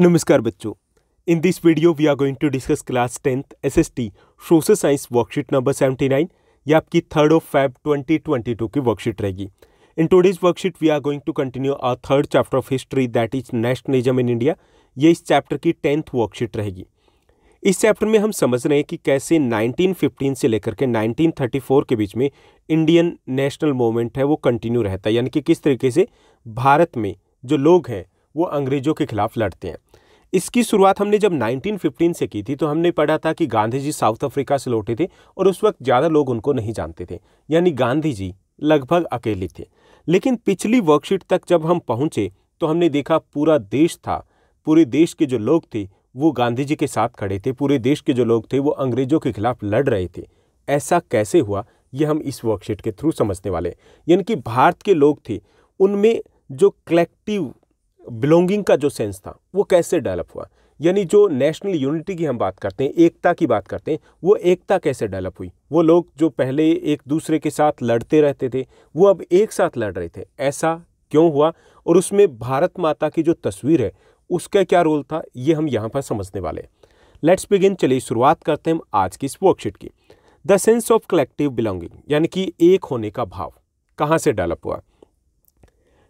नमस्कार बच्चों we are going to discuss class tenth S S T social science worksheet number seventy 79 ये आपकी third of twenty 2022 की worksheet रहेगी in today's worksheet we are going to continue our third chapter of history that is nationalism in India ये इस chapter की tenth worksheet रहेगी इस chapter में हम समझ रहे हैं कि कैसे 1915 से लेकर के 1934 के बीच में इंडियन नेशनल मूवमेंट है वो कंटिन्यू रहता है यानी कि किस तरीके से भारत में जो लोग हैं वो अंग्रेज़ों के खिलाफ लड़ते हैं इसकी शुरुआत हमने जब 1915 से की थी तो हमने पढ़ा था कि गांधी जी साउथ अफ्रीका से लौटे थे और उस वक्त ज़्यादा लोग उनको नहीं जानते थे यानी गांधी जी लगभग अकेले थे लेकिन पिछली वर्कशीट तक जब हम पहुंचे तो हमने देखा पूरा देश था पूरे देश के जो लोग थे वो गांधी जी के साथ खड़े थे पूरे देश के जो लोग थे वो अंग्रेज़ों के खिलाफ लड़ रहे थे ऐसा कैसे हुआ ये हम इस वर्कशीट के थ्रू समझने वाले यानी कि भारत के लोग थे उनमें जो कलेक्टिव बिलोंगिंग का जो सेंस था वो कैसे डेवलप हुआ यानी जो नेशनल यूनिटी की हम बात करते हैं एकता की बात करते हैं वो एकता कैसे डेवलप हुई वो लोग जो पहले एक दूसरे के साथ लड़ते रहते थे वो अब एक साथ लड़ रहे थे ऐसा क्यों हुआ और उसमें भारत माता की जो तस्वीर है उसका क्या रोल था ये हम यहाँ पर समझने वाले हैं लेट्स बिगिन चलिए शुरुआत करते हैं हम आज की इस वर्कशीट की the sense of collective belonging यानी कि एक होने का भाव कहाँ से डेवलप हुआ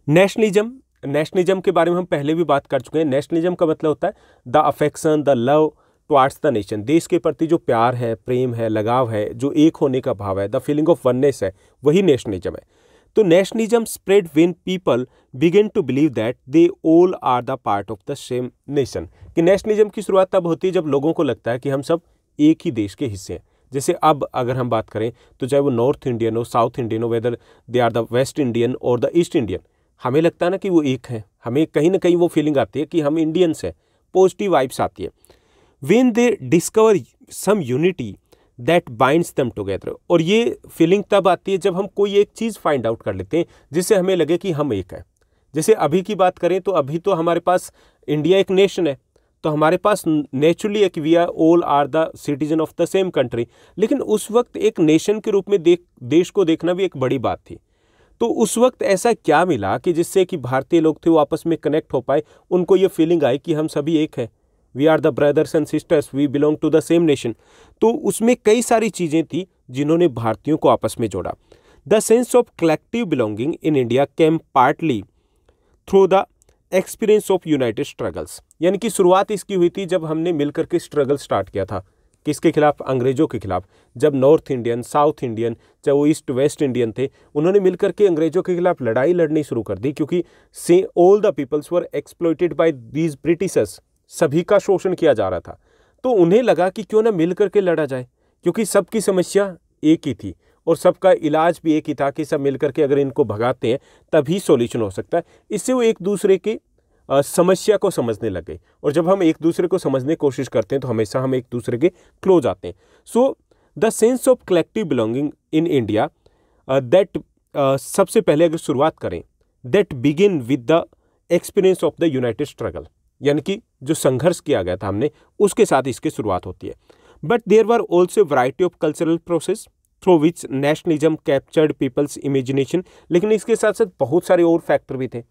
नेशनलिज्म नेशनलिज्म के बारे में हम पहले भी बात कर चुके हैं नेशनलिज्म का मतलब होता है the affection the love towards the nation देश के प्रति जो प्यार है प्रेम है लगाव है जो एक होने का भाव है द फीलिंग ऑफ वननेस है वही नेशनलिज्म है तो nationalism spread when people begin to believe that they all are the part of the same nation कि नेशनलिज्म की शुरुआत तब होती है जब लोगों को लगता है कि हम सब एक ही देश के हिस्से हैं जैसे अब अगर हम बात करें तो चाहे वो नॉर्थ इंडियन हो साउथ इंडियन हो whether they are the west Indian और द ईस्ट इंडियन हमें लगता है ना कि वो एक है हमें कहीं ना कहीं वो फीलिंग आती है कि हम इंडियंस हैं पॉजिटिव वाइब्स आती है when they discover some unity that binds them together और ये फीलिंग तब आती है जब हम कोई एक चीज़ फाइंड आउट कर लेते हैं जिससे हमें लगे कि हम एक हैं जैसे अभी की बात करें तो अभी तो हमारे पास इंडिया एक नेशन है तो हमारे पास नेचुरली एक we are all are the citizen of the same country लेकिन उस वक्त एक नेशन के रूप में देख देश को देखना भी एक बड़ी बात थी तो उस वक्त ऐसा क्या मिला कि जिससे कि भारतीय लोग थे वो आपस में कनेक्ट हो पाए उनको ये फीलिंग आई कि हम सभी एक हैं we are the brothers and sisters we belong to the same nation तो उसमें कई सारी चीज़ें थी जिन्होंने भारतीयों को आपस में जोड़ा the sense of collective belonging in India came partly through the experience of united struggles यानी कि शुरुआत इसकी हुई थी जब हमने मिलकर के स्ट्रगल स्टार्ट किया था किसके खिलाफ अंग्रेज़ों के खिलाफ जब नॉर्थ इंडियन साउथ इंडियन चाहे वो ईस्ट वेस्ट इंडियन थे उन्होंने मिलकर के अंग्रेज़ों के खिलाफ लड़ाई लड़नी शुरू कर दी क्योंकि से all the peoples were exploited by these Britishers सभी का शोषण किया जा रहा था तो उन्हें लगा कि क्यों ना मिल करके लड़ा जाए क्योंकि सबकी समस्या एक ही थी और सबका इलाज भी एक ही था कि सब मिलकर के अगर इनको भगाते हैं तभी सॉल्यूशन हो सकता है इससे वो एक दूसरे के समस्या को समझने लग गए और जब हम एक दूसरे को समझने की कोशिश करते हैं तो हमेशा हम एक दूसरे के क्लोज आते हैं so the sense of collective belonging in India that सबसे पहले अगर शुरुआत करें that begin with the experience of the united struggle यानी कि जो संघर्ष किया गया था हमने उसके साथ इसकी शुरुआत होती है but there were also variety of cultural process through which nationalism captured people's imagination लेकिन इसके साथ साथ बहुत सारे और फैक्टर भी थे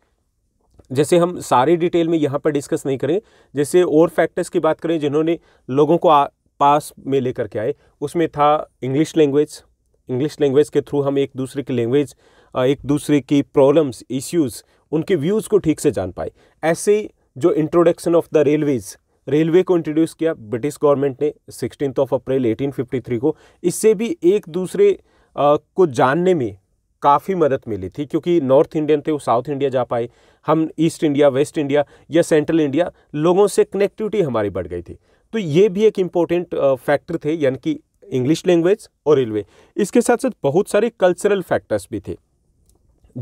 जैसे हम सारी डिटेल में यहाँ पर डिस्कस नहीं करें जैसे और फैक्टर्स की बात करें जिन्होंने लोगों को आ, पास में लेकर के आए उसमें था इंग्लिश लैंग्वेज इंग्लिश लैंग्वेज के थ्रू हम एक दूसरे की लैंग्वेज एक दूसरे की प्रॉब्लम्स इश्यूज़ उनके व्यूज़ को ठीक से जान पाए ऐसे जो introduction of the railways railway को इंट्रोड्यूस किया ब्रिटिश गवर्नमेंट ने सिक्सटीन ऑफ अप्रैल 1853 को इससे भी एक दूसरे आ, को जानने में काफ़ी मदद मिली थी क्योंकि नॉर्थ इंडियन थे वो साउथ इंडिया जा पाए हम ईस्ट इंडिया वेस्ट इंडिया या सेंट्रल इंडिया लोगों से कनेक्टिविटी हमारी बढ़ गई थी तो ये भी एक इम्पोर्टेंट फैक्टर थे यानी कि इंग्लिश लैंग्वेज और रेलवे इसके साथ साथ बहुत सारे कल्चरल फैक्टर्स भी थे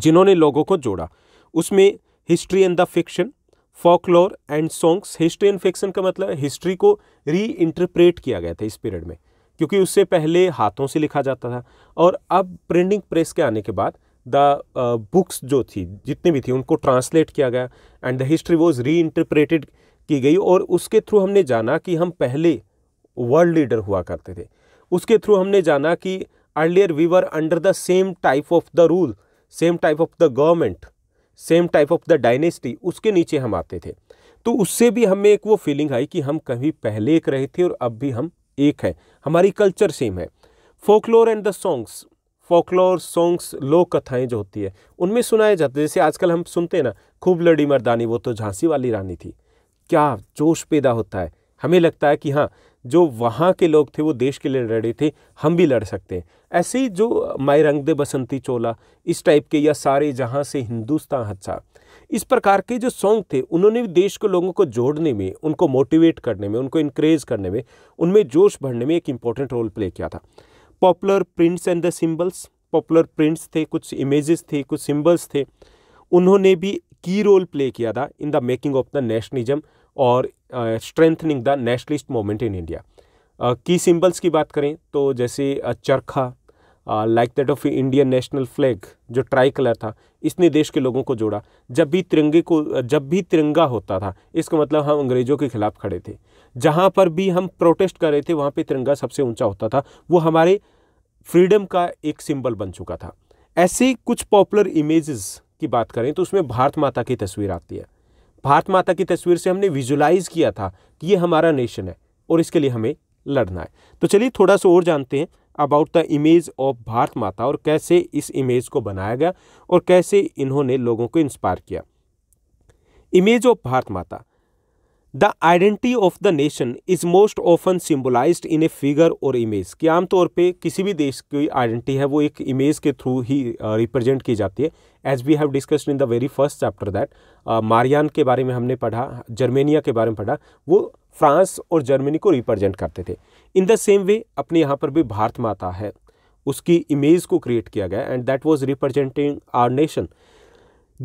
जिन्होंने लोगों को जोड़ा उसमें history and the fiction folklore and songs history and fiction का मतलब हिस्ट्री को री इंटरप्रेट किया गया था इस पीरियड में क्योंकि उससे पहले हाथों से लिखा जाता था और अब प्रिंटिंग प्रेस के आने के बाद द बुक्स जो थी जितनी भी थी उनको ट्रांसलेट किया गया and the history was reinterpreted की गई और उसके थ्रू हमने जाना कि हम पहले वर्ल्ड लीडर हुआ करते थे उसके थ्रू हमने जाना कि earlier we were under the same type of the rule same type of the government same type of the dynasty उसके नीचे हम आते थे तो उससे भी हमें एक वो फीलिंग आई कि हम कभी पहले एक रहे थे और अब भी हम एक हैं हमारी कल्चर सेम है folklore and the songs folklore songs लोक कथाएं जो होती है उनमें सुनाया जाता है जैसे आजकल हम सुनते हैं ना खूब लड़ी मर्दानी वो तो झांसी वाली रानी थी क्या जोश पैदा होता है हमें लगता है कि हाँ जो वहाँ के लोग थे वो देश के लिए लड़े थे हम भी लड़ सकते हैं ऐसे ही जो माई रंग दे बसंती चोला इस टाइप के या सारे जहाँ से हिंदुस्तान अच्छा इस प्रकार के जो सॉन्ग थे उन्होंने भी देश को लोगों को जोड़ने में उनको मोटिवेट करने में उनको इनक्रेज करने में उनमें जोश भरने में एक इम्पॉर्टेंट रोल प्ले किया था popular prints and the symbols popular prints थे कुछ इमेजेस थे कुछ सिंबल्स थे उन्होंने भी की रोल प्ले किया था in the making of the nationalism और strengthening the nationalist movement in India की सिंबल्स की बात करें तो जैसे uh, चरखा like that of Indian national flag जो ट्राई कलर था इसने देश के लोगों को जोड़ा जब भी तिरंगे को जब भी तिरंगा होता था इसका मतलब हम अंग्रेज़ों के खिलाफ खड़े थे जहाँ पर भी हम प्रोटेस्ट कर रहे थे वहाँ पे तिरंगा सबसे ऊंचा होता था वो हमारे फ्रीडम का एक सिंबल बन चुका था ऐसे कुछ पॉपुलर इमेजेस की बात करें तो उसमें भारत माता की तस्वीर आती है भारत माता की तस्वीर से हमने विजुलाइज किया था कि ये हमारा नेशन है और इसके लिए हमें लड़ना है तो चलिए थोड़ा सा और जानते हैं about the image of Bharat Mata और कैसे इस इमेज को बनाया गया और कैसे इन्होंने लोगों को इंस्पायर किया image of Bharat Mata the identity of the nation is most often symbolise in a figure और इमेज कि आमतौर पे किसी भी देश की आइडेंटिटी है वो एक इमेज के थ्रू ही रिप्रेजेंट की जाती है as we have discussed in the very first chapter that Marianne के बारे में हमने पढ़ा जर्मेनिया के बारे में पढ़ा वो फ्रांस और जर्मनी को रिप्रेजेंट करते थे इन द सेम वे अपने यहाँ पर भी भारत माता है उसकी इमेज को क्रिएट किया गया and that was representing our nation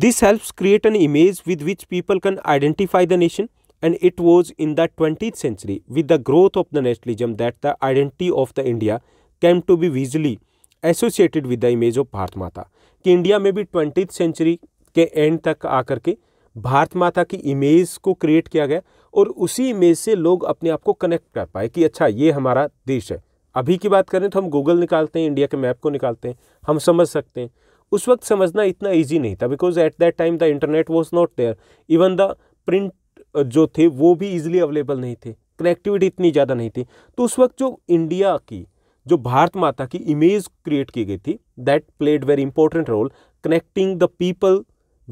this helps create an image with which people can identify the nation and it was in the 20th century with the growth of the nationalism that the identity of the India came to be visually associated with the image of Bharat Mata कि India में भी twenty century के and तक आकर के भारत माता की image को क्रिएट किया गया और उसी इमेज से लोग अपने आप को कनेक्ट कर पाए कि अच्छा ये हमारा देश है अभी की बात करें तो हम गूगल निकालते हैं इंडिया के मैप को निकालते हैं हम समझ सकते हैं उस वक्त समझना इतना ईजी नहीं था because at that time the internet was not there even the print जो थे वो भी इजीली अवेलेबल नहीं थे कनेक्टिविटी इतनी ज़्यादा नहीं थी तो उस वक्त जो इंडिया की जो भारत माता की इमेज क्रिएट की गई थी that played very important role connecting the people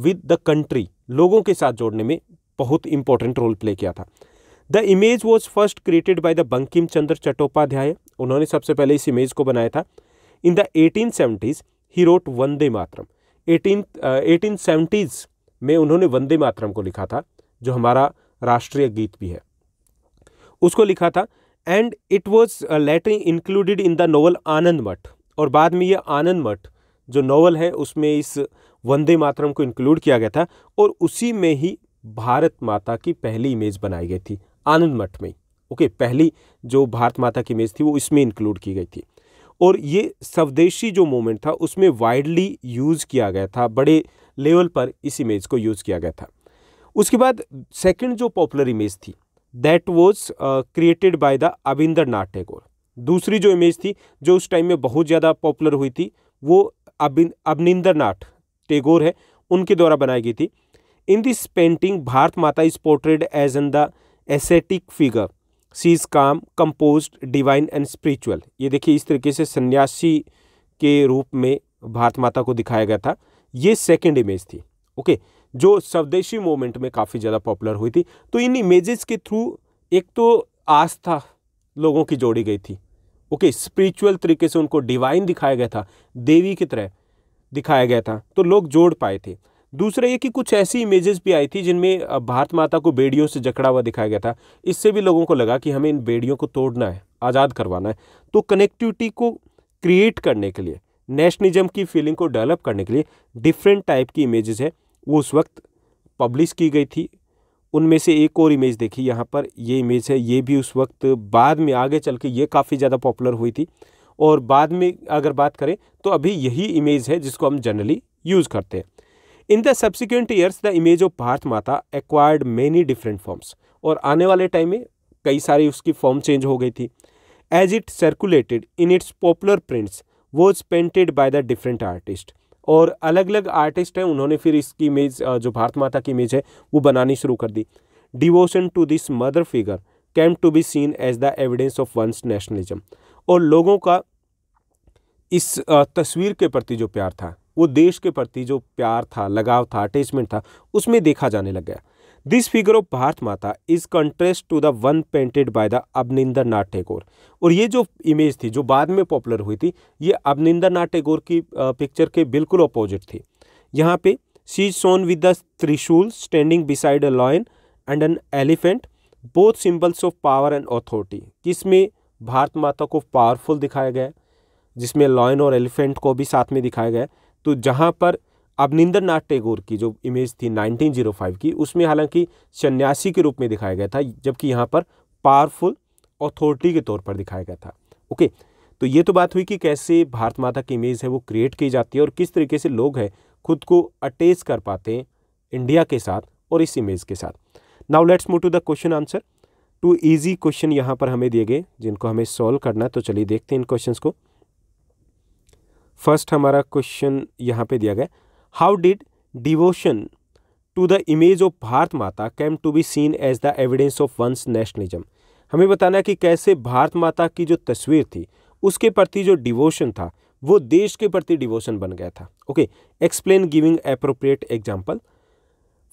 with the country लोगों के साथ जोड़ने में बहुत इंपॉर्टेंट रोल प्ले किया था the image was first created by the Bankim Chandra Chattopadhyay उन्होंने सबसे पहले इस इमेज को बनाया था in the eighteen seventies he wrote Vande Mataram eighteen eighteen seventies में उन्होंने वंदे मातरम को लिखा था जो हमारा राष्ट्रीय गीत भी है उसको लिखा था and it was later included in the novel Anand Math और बाद में ये आनंद मठ जो नोवल है उसमें इस वंदे मातरम को इंक्लूड किया गया था और उसी में ही भारत माता की पहली इमेज बनाई गई थी आनंद मठ में ओके पहली जो भारत माता की इमेज थी वो इसमें इंक्लूड की गई थी और ये स्वदेशी जो मोमेंट था उसमें वाइडली यूज़ किया गया था बड़े लेवल पर इस इमेज को यूज़ किया गया था उसके बाद सेकंड जो पॉपुलर इमेज थी that was created by the Abanindranath Tagore दूसरी जो इमेज थी जो उस टाइम में बहुत ज़्यादा पॉपुलर हुई थी वो अविंदर नाथ टैगोर है उनके द्वारा बनाई गई थी in this painting Bharat Mata is portrayed as an the ascetic figure she is calm composed divine and spiritual ये देखिए इस तरीके से सन्यासी के रूप में भारत माता को दिखाया गया था ये सेकेंड इमेज थी ओके okay? जो स्वदेशी मूवमेंट में काफ़ी ज़्यादा पॉपुलर हुई थी तो इन इमेजेस के थ्रू एक तो आस्था लोगों की जोड़ी गई थी ओके स्पिरिचुअल तरीके से उनको डिवाइन दिखाया गया था देवी की तरह दिखाया गया था तो लोग जोड़ पाए थे दूसरा ये कि कुछ ऐसी इमेजेस भी आई थी जिनमें भारत माता को बेड़ियों से जकड़ा हुआ दिखाया गया था इससे भी लोगों को लगा कि हमें इन बेड़ियों को तोड़ना है आज़ाद करवाना है तो कनेक्टिविटी को क्रिएट करने के लिए नेशनलिज्म की फीलिंग को डेवलप करने के लिए डिफरेंट टाइप की इमेजेस है वो उस वक्त पब्लिश की गई थी उनमें से एक और इमेज देखी यहाँ पर ये इमेज है ये भी उस वक्त बाद में आगे चल के ये काफ़ी ज़्यादा पॉपुलर हुई थी और बाद में अगर बात करें तो अभी यही इमेज है जिसको हम जनरली यूज़ करते हैं in the subsequent years the image of Bharat Mata acquired many different forms और आने वाले टाइम में कई सारी उसकी फॉर्म चेंज हो गई थी as it circulated in its popular prints was painted by the different artist और अलग अलग आर्टिस्ट हैं उन्होंने फिर इसकी इमेज जो भारत माता की इमेज है वो बनानी शुरू कर दी devotion to this mother figure came to be seen as the evidence of one's nationalism और लोगों का इस तस्वीर के प्रति जो प्यार था वो देश के प्रति जो प्यार था लगाव था अटैचमेंट था उसमें देखा जाने लग गया this figure of Bharat Mata is contrast to the one painted by the Abanindranath Tagore और ये जो इमेज थी जो बाद में पॉपुलर हुई थी ये अबनिंदर नाथ टैगोर की पिक्चर के बिल्कुल अपोजिट थी यहाँ पे she shown with the trishul standing beside a lion and an elephant both symbols of power and authority जिसमें भारत माता को पावरफुल दिखाया गया जिसमें लॉयन और एलिफेंट को भी साथ में दिखाया गया तो जहाँ पर अवनिंदर नाथ टैगोर की जो इमेज थी 1905 की उसमें हालांकि सन्यासी के रूप में दिखाया गया था जबकि यहाँ पर पावरफुल अथॉरिटी के तौर पर दिखाया गया था ओके तो ये तो बात हुई कि कैसे भारत माता की इमेज है वो क्रिएट की जाती है और किस तरीके से लोग हैं खुद को अटैच कर पाते हैं इंडिया के साथ और इस इमेज के साथ now let's move to the question answer two easy question यहाँ पर हमें दिए गए जिनको हमें सॉल्व करना तो चलिए देखते हैं इन क्वेश्चन को फर्स्ट हमारा क्वेश्चन यहाँ पे दिया गया how did devotion to the image of Bharat Mata came to be seen as the evidence of one's nationalism हमें बताना है कि कैसे भारत माता की जो तस्वीर थी उसके प्रति जो डिवोशन था वो देश के प्रति डिवोशन बन गया था okay explain giving appropriate example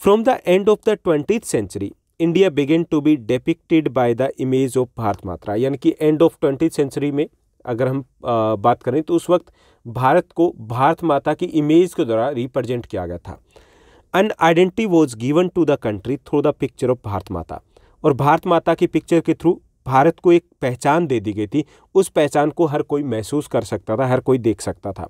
from the end of the twenty century India began to be depicted by the image of Bharat Mata यानी कि एंड ऑफ ट्वेंटी सेंचुरी में अगर हम बात करें तो उस वक्त भारत को भारत माता की इमेज के द्वारा रिप्रेजेंट किया गया था an identity was given to the country through the picture of Bharat Mata और भारत माता की पिक्चर के थ्रू भारत को एक पहचान दे दी गई थी उस पहचान को हर कोई महसूस कर सकता था हर कोई देख सकता था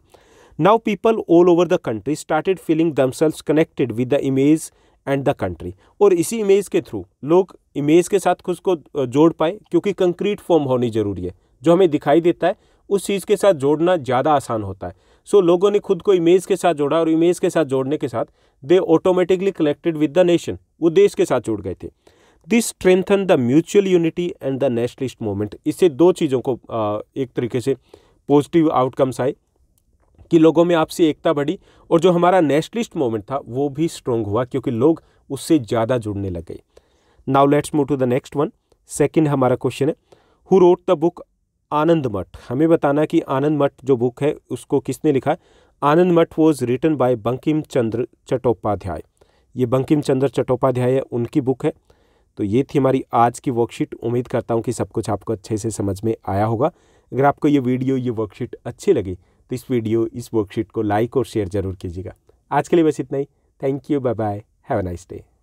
now people all over the country started feeling themselves connected with the image and the country और इसी इमेज के थ्रू लोग इमेज के साथ खुद को जोड़ पाए क्योंकि कंक्रीट फॉर्म होनी जरूरी है जो हमें दिखाई देता है उस चीज़ के साथ जोड़ना ज़्यादा आसान होता है सो so, लोगों ने खुद को इमेज के साथ जोड़ा और इमेज के साथ जोड़ने के साथ they automatically connected with the nation वो देश के साथ जुड़ गए थे this strengthen the mutual unity and the nationalist movement इससे दो चीज़ों को आ, एक तरीके से पॉजिटिव आउटकम्स आए कि लोगों में आपसी एकता बढ़ी और जो हमारा नेशनलिस्ट मोमेंट था वो भी स्ट्रॉन्ग हुआ क्योंकि लोग उससे ज़्यादा जुड़ने लग गए now let's move to the next one second हमारा क्वेश्चन है who wrote the book Anand Math हमें बताना कि आनंद मठ जो बुक है उसको किसने लिखा है Anand Math was written by Bankim Chandra Chattopadhyay ये बंकिम चंद्र चट्टोपाध्याय है उनकी बुक है तो ये थी हमारी आज की वर्कशीट उम्मीद करता हूँ कि सब कुछ आपको अच्छे से समझ में आया होगा अगर आपको ये वीडियो ये वर्कशीट अच्छी लगी तो इस वीडियो इस वर्कशीट को लाइक और शेयर ज़रूर कीजिएगा आज के लिए बस इतना ही thank you bye bye have a nice day